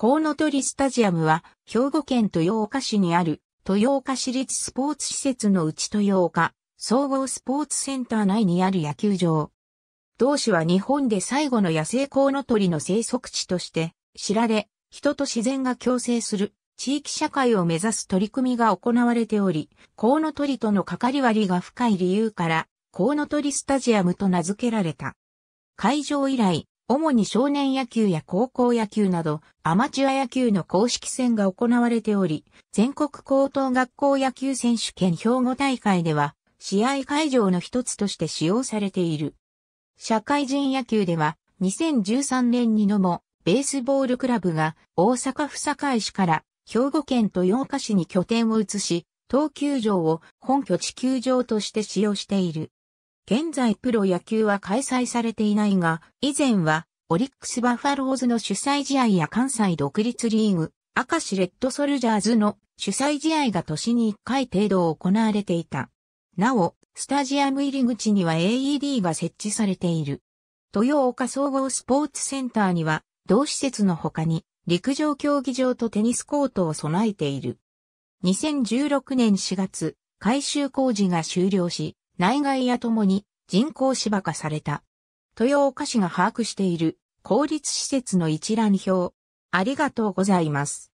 コウノトリスタジアムは、兵庫県豊岡市にある、豊岡市立スポーツ施設のうち豊岡、総合スポーツセンター内にある野球場。同市は日本で最後の野生コウノトリの生息地として知られ、人と自然が共生する地域社会を目指す取り組みが行われており、コウノトリとの関わりが深い理由から、コウノトリスタジアムと名付けられた。会場以来、主に少年野球や高校野球など、アマチュア野球の公式戦が行われており、全国高等学校野球選手権兵庫大会では、試合会場の一つとして使用されている。社会人野球では、2013年にのも、ベースボールクラブが大阪府堺市から兵庫県と豊岡市に拠点を移し、東球場を本拠地球場として使用している。現在プロ野球は開催されていないが、以前はオリックスバファローズの主催試合や関西独立リーグ、赤石レッドソルジャーズの主催試合が年に1回程度行われていた。なお、スタジアム入り口には AED が設置されている。豊岡総合スポーツセンターには、同施設の他に、陸上競技場とテニスコートを備えている。2016年4月、改修工事が終了し、内外やともに人工芝化された。豊岡市が把握している公立施設の一覧表。ありがとうございます。